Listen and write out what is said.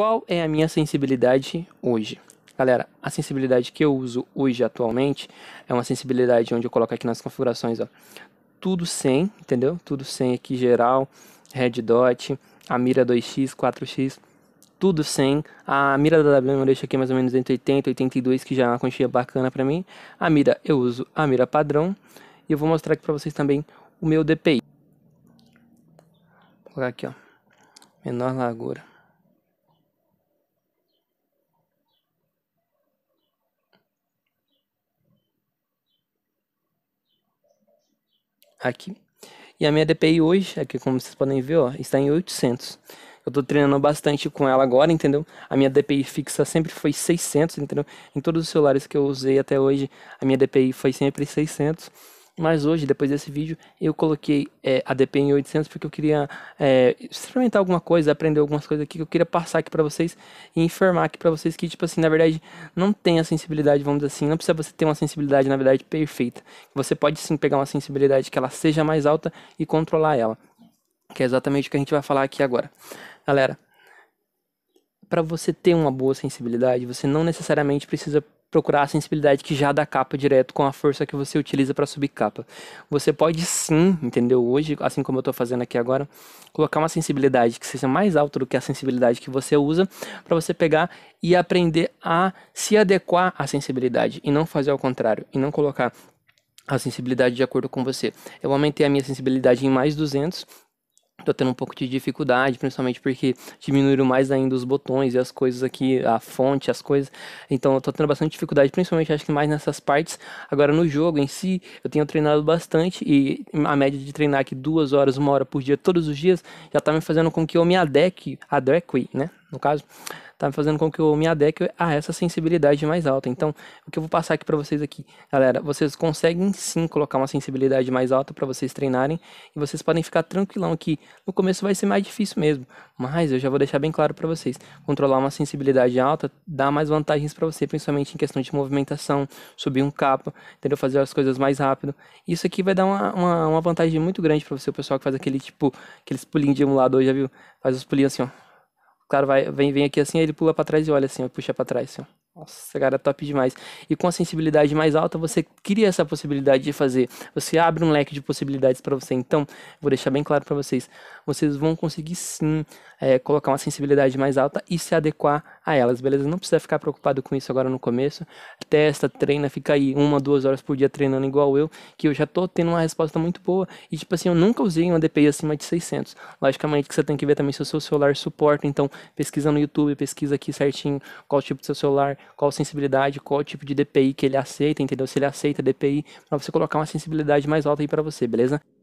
Qual é a minha sensibilidade hoje? Galera, a sensibilidade que eu uso hoje atualmente é uma sensibilidade onde eu coloco aqui nas configurações, ó, tudo sem, entendeu? Tudo sem aqui geral, red dot, a mira 2x, 4x, tudo sem. A mira da WM eu deixo aqui mais ou menos entre 80 e 82, que já é uma quantia bacana para mim. A mira, eu uso a mira padrão. E eu vou mostrar aqui para vocês também o meu DPI. Vou colocar aqui, ó. Menor largura. aqui. E a minha DPI hoje, aqui como vocês podem ver, ó, está em 800. Eu estou treinando bastante com ela agora, entendeu? A minha DPI fixa sempre foi 600, entendeu? Em todos os celulares que eu usei até hoje, a minha DPI foi sempre 600. Mas hoje, depois desse vídeo, eu coloquei é, a DP em 800 porque eu queria é, experimentar alguma coisa, aprender algumas coisas aqui que eu queria passar aqui para vocês e informar aqui para vocês que, tipo assim, na verdade, não tem a sensibilidade, vamos dizer assim, não precisa você ter uma sensibilidade, na verdade, perfeita. Você pode sim pegar uma sensibilidade que ela seja mais alta e controlar ela, que é exatamente o que a gente vai falar aqui agora. Galera, para você ter uma boa sensibilidade, você não necessariamente precisa procurar a sensibilidade que já dá capa direto com a força que você utiliza para subir capa. Você pode sim, entendeu? Hoje, assim como eu estou fazendo aqui agora, colocar uma sensibilidade que seja mais alta do que a sensibilidade que você usa para você pegar e aprender a se adequar à sensibilidade e não fazer ao contrário e não colocar a sensibilidade de acordo com você. Eu aumentei a minha sensibilidade em mais 200 Tô tendo um pouco de dificuldade, principalmente porque diminuíram mais ainda os botões e as coisas aqui, a fonte, as coisas. Então eu tô tendo bastante dificuldade, principalmente acho que mais nessas partes. Agora no jogo em si, eu tenho treinado bastante e a média de treinar aqui duas horas, uma hora por dia, todos os dias, já tá me fazendo com que eu me adeque, adeque, né? No caso, tá fazendo com que eu me adeque a essa sensibilidade mais alta. Então, o que eu vou passar aqui para vocês aqui, galera, vocês conseguem sim colocar uma sensibilidade mais alta para vocês treinarem e vocês podem ficar tranquilão aqui no começo vai ser mais difícil mesmo, mas eu já vou deixar bem claro para vocês, controlar uma sensibilidade alta dá mais vantagens para você, principalmente em questão de movimentação, subir um capa, entendeu? Fazer as coisas mais rápido. Isso aqui vai dar uma, uma, uma vantagem muito grande para você, o pessoal que faz aquele tipo, aqueles pulinhos de emulador, já viu? Faz os pulinhos assim, ó claro, vai, vem, vem aqui assim, aí ele pula para trás e olha assim, ó, puxa para trás, assim, ó. Nossa, cara, top demais. E com a sensibilidade mais alta, você cria essa possibilidade de fazer. Você abre um leque de possibilidades para você. Então, vou deixar bem claro para vocês: vocês vão conseguir sim é, colocar uma sensibilidade mais alta e se adequar a elas, beleza? Não precisa ficar preocupado com isso agora no começo. Testa, treina, fica aí uma, duas horas por dia treinando igual eu, que eu já tô tendo uma resposta muito boa. E, tipo assim, eu nunca usei uma DPI acima de 600. Logicamente que você tem que ver também se o seu celular suporta. Então, pesquisa no YouTube, pesquisa aqui certinho qual tipo de seu celular qual sensibilidade, qual tipo de DPI que ele aceita, entendeu? Se ele aceita DPI, para você colocar uma sensibilidade mais alta aí para você, beleza?